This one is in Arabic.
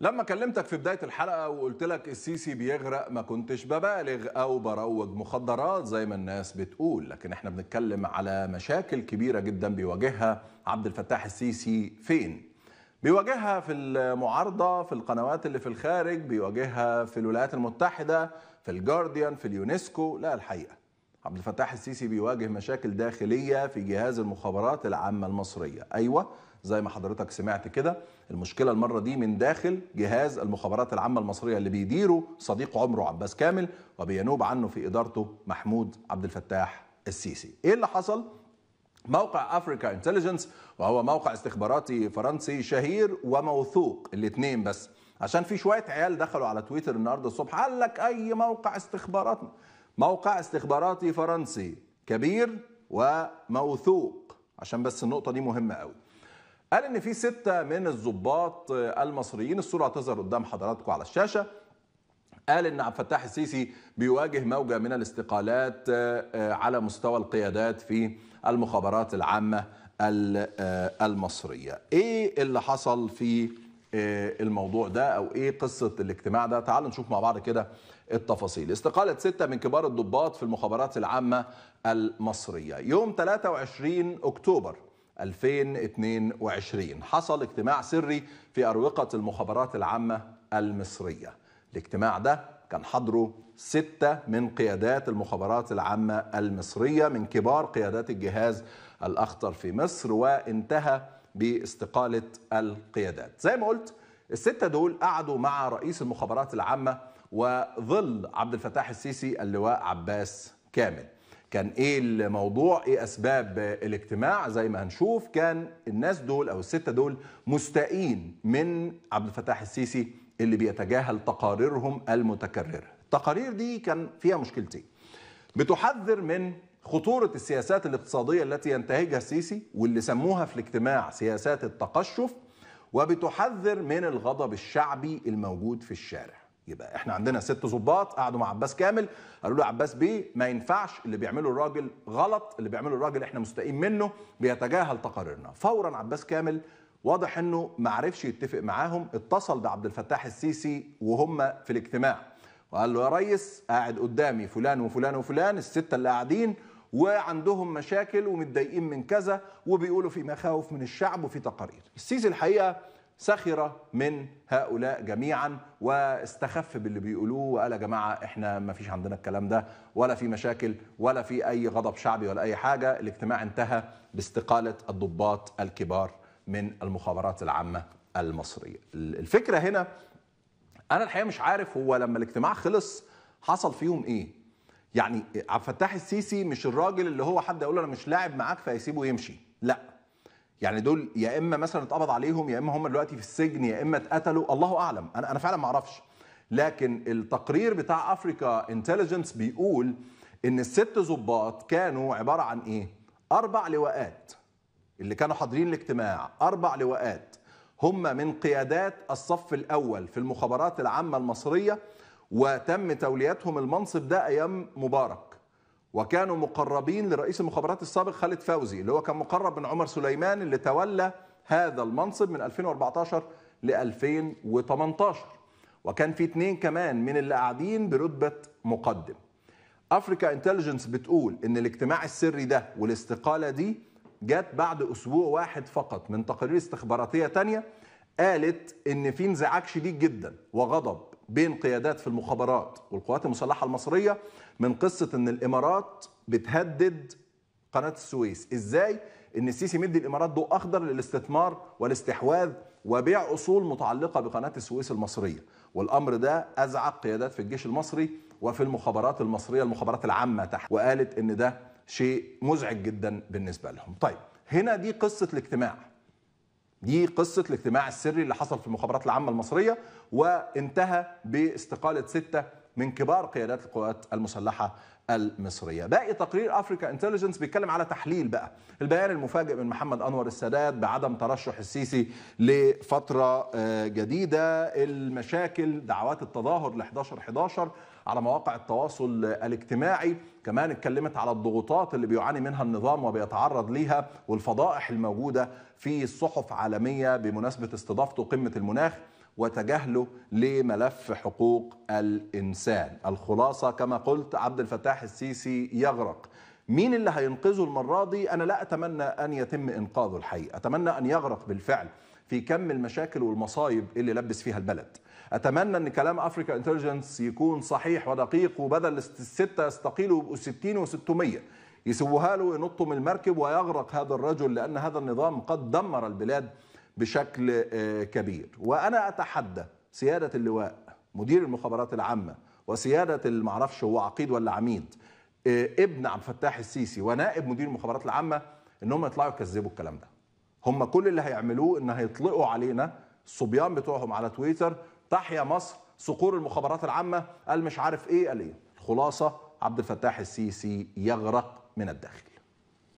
لما كلمتك في بداية الحلقة وقلت لك السيسي بيغرق ما كنتش ببالغ أو بروج مخدرات زي ما الناس بتقول لكن احنا بنتكلم على مشاكل كبيرة جدا بيواجهها عبد الفتاح السيسي فين؟ بيواجهها في المعارضة في القنوات اللي في الخارج بيواجهها في الولايات المتحدة في الجارديان في اليونسكو لا الحقيقة عبد الفتاح السيسي بيواجه مشاكل داخلية في جهاز المخابرات العامة المصرية أيوة زي ما حضرتك سمعت كده المشكلة المرة دي من داخل جهاز المخابرات العامة المصرية اللي بيديره صديق عمره عباس كامل وبينوب عنه في إدارته محمود عبد الفتاح السيسي إيه اللي حصل؟ موقع افريكا انتليجنس وهو موقع استخباراتي فرنسي شهير وموثوق الاثنين بس عشان في شويه عيال دخلوا على تويتر النهارده الصبح قال لك اي موقع استخبارات موقع استخباراتي فرنسي كبير وموثوق عشان بس النقطه دي مهمه قوي قال ان في ستة من الضباط المصريين الصورة هتظهر قدام حضراتكم على الشاشة قال ان عبد الفتاح السيسي بيواجه موجة من الاستقالات آه، آه، على مستوى القيادات في المخابرات العامة آه، المصرية ايه اللي حصل في آه، الموضوع ده او ايه قصه الاجتماع ده تعالوا نشوف مع بعض كده التفاصيل استقالة ستة من كبار الضباط في المخابرات العامة المصرية يوم 23 أكتوبر 2022 حصل اجتماع سري في أروقة المخابرات العامة المصرية الاجتماع ده كان حضره ستة من قيادات المخابرات العامة المصرية من كبار قيادات الجهاز الأخطر في مصر وانتهى باستقالة القيادات زي ما قلت الستة دول قعدوا مع رئيس المخابرات العامة وظل عبد الفتاح السيسي اللواء عباس كامل كان ايه الموضوع ايه اسباب الاجتماع زي ما هنشوف كان الناس دول او الستة دول مستائين من عبد الفتاح السيسي اللي بيتجاهل تقاريرهم المتكررة التقارير دي كان فيها مشكلتين بتحذر من خطورة السياسات الاقتصادية التي ينتهجها السيسي واللي سموها في الاجتماع سياسات التقشف وبتحذر من الغضب الشعبي الموجود في الشارع يبقى احنا عندنا ست ظباط قعدوا مع عباس كامل قالوا له عباس بيه ما ينفعش اللي بيعمله الراجل غلط اللي بيعمله الراجل احنا مستائين منه بيتجاهل تقاريرنا فورا عباس كامل واضح انه ما عرفش يتفق معاهم اتصل بعبد الفتاح السيسي وهم في الاجتماع وقال له يا ريس قاعد قدامي فلان وفلان وفلان السته اللي قاعدين وعندهم مشاكل ومتضايقين من كذا وبيقولوا في مخاوف من الشعب وفي تقارير السيسي الحقيقه سخر من هؤلاء جميعا واستخف باللي بيقولوه وقال يا جماعه احنا ما فيش عندنا الكلام ده ولا في مشاكل ولا في اي غضب شعبي ولا اي حاجه الاجتماع انتهى باستقاله الضباط الكبار من المخابرات العامه المصريه الفكره هنا انا الحقيقه مش عارف هو لما الاجتماع خلص حصل فيهم ايه يعني عبد الفتاح السيسي مش الراجل اللي هو حد يقول انا مش لاعب معاك فيسيبه يمشي لا يعني دول يا اما مثلا اتقبض عليهم يا اما هم دلوقتي في السجن يا اما اتقتلوا الله اعلم انا انا فعلا ما اعرفش لكن التقرير بتاع افريكا انتليجنس بيقول ان الست ظباط كانوا عباره عن ايه اربع لواءات اللي كانوا حاضرين الاجتماع اربع لواءات هم من قيادات الصف الاول في المخابرات العامه المصريه وتم توليتهم المنصب ده ايام مبارك وكانوا مقربين لرئيس المخابرات السابق خالد فوزي اللي هو كان مقرب من عمر سليمان اللي تولى هذا المنصب من 2014 ل 2018 وكان في اتنين كمان من اللي قاعدين برتبة مقدم افريكا انتليجنس بتقول ان الاجتماع السري ده والاستقالة دي جت بعد اسبوع واحد فقط من تقارير استخباراتية تانية قالت ان في انزعاج شديد جدا وغضب بين قيادات في المخابرات والقوات المسلحة المصرية من قصة أن الإمارات بتهدد قناة السويس إزاي أن السيسي مدي الإمارات ضوء أخضر للاستثمار والاستحواذ وبيع أصول متعلقة بقناة السويس المصرية والأمر ده أزعق قيادات في الجيش المصري وفي المخابرات المصرية المخابرات العامة تحت وقالت أن ده شيء مزعج جدا بالنسبة لهم طيب هنا دي قصة الاجتماع دي قصة الاجتماع السري اللي حصل في المخابرات العامة المصرية وانتهى باستقالة ستة من كبار قيادات القوات المسلحة المصرية باقي تقرير أفريكا انتليجنس بيتكلم على تحليل بقى البيان المفاجئ من محمد أنور السادات بعدم ترشح السيسي لفترة آه، جديدة المشاكل دعوات التظاهر ل 11 11 على مواقع التواصل الاجتماعي كمان اتكلمت على الضغوطات اللي بيعاني منها النظام وبيتعرض ليها والفضائح الموجودة في صحف عالمية بمناسبة استضافته قمة المناخ وتجاهله لملف حقوق الإنسان الخلاصة كما قلت عبد الفتاح الفلاح السيسي يغرق مين اللي هينقذه المرة دي أنا لا أتمنى أن يتم إنقاذه الحقيقة أتمنى أن يغرق بالفعل في كم المشاكل والمصايب اللي لبس فيها البلد أتمنى أن كلام أفريكا انتليجنس يكون صحيح ودقيق وبدل الستة يستقيلوا يبقوا 60 و600 يسووها له ينطوا من المركب ويغرق هذا الرجل لأن هذا النظام قد دمر البلاد بشكل آه، كبير وأنا أتحدى سيادة اللواء مدير المخابرات العامة وسياده المعرفش هو عقيد ولا عميد آه، ابن عبد الفتاح السيسي ونائب مدير المخابرات العامه ان هم يطلعوا يكذبوا الكلام ده هم كل اللي هيعملوه ان هيطلقوا علينا الصبيان بتوعهم على تويتر تحيا مصر صقور المخابرات العامه قال مش عارف ايه قال ايه الخلاصه عبد الفتاح السيسي يغرق من الداخل